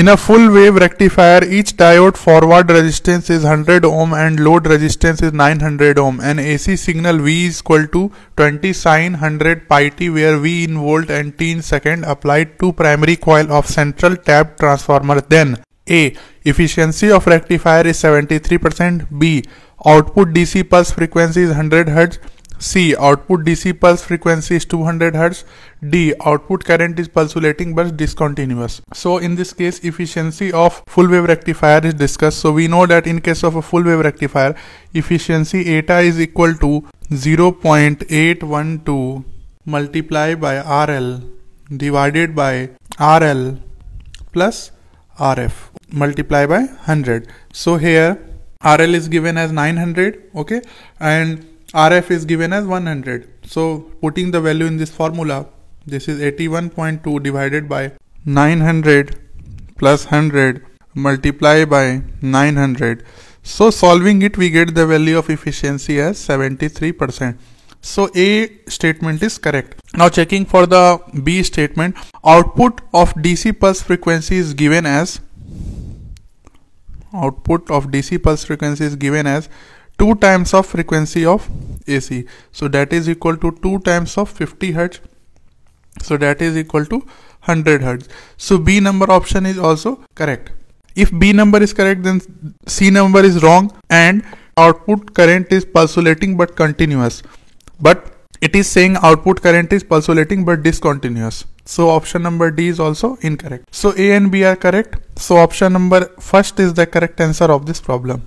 In a full wave rectifier, each diode forward resistance is 100 ohm and load resistance is 900 ohm. An AC signal V is equal to 20 sine 100 pi t where V in volt and t in second applied to primary coil of central tap transformer. Then A. Efficiency of rectifier is 73%. B. Output DC pulse frequency is 100 Hz C. Output DC pulse frequency is 200 Hz. D. Output current is pulsulating but discontinuous. So in this case efficiency of full wave rectifier is discussed. So we know that in case of a full wave rectifier efficiency eta is equal to 0.812 multiplied by RL divided by RL plus RF multiplied by 100. So here RL is given as 900 okay and RF is given as 100. So putting the value in this formula, this is 81.2 divided by 900 plus 100 multiply by 900. So solving it, we get the value of efficiency as 73%. So A statement is correct. Now checking for the B statement, output of DC pulse frequency is given as output of DC pulse frequency is given as 2 times of frequency of AC. So that is equal to 2 times of 50 Hertz. So that is equal to 100 Hertz. So B number option is also correct. If B number is correct then C number is wrong and output current is pulsating but continuous. But it is saying output current is pulsating but discontinuous. So option number D is also incorrect. So A and B are correct. So option number first is the correct answer of this problem.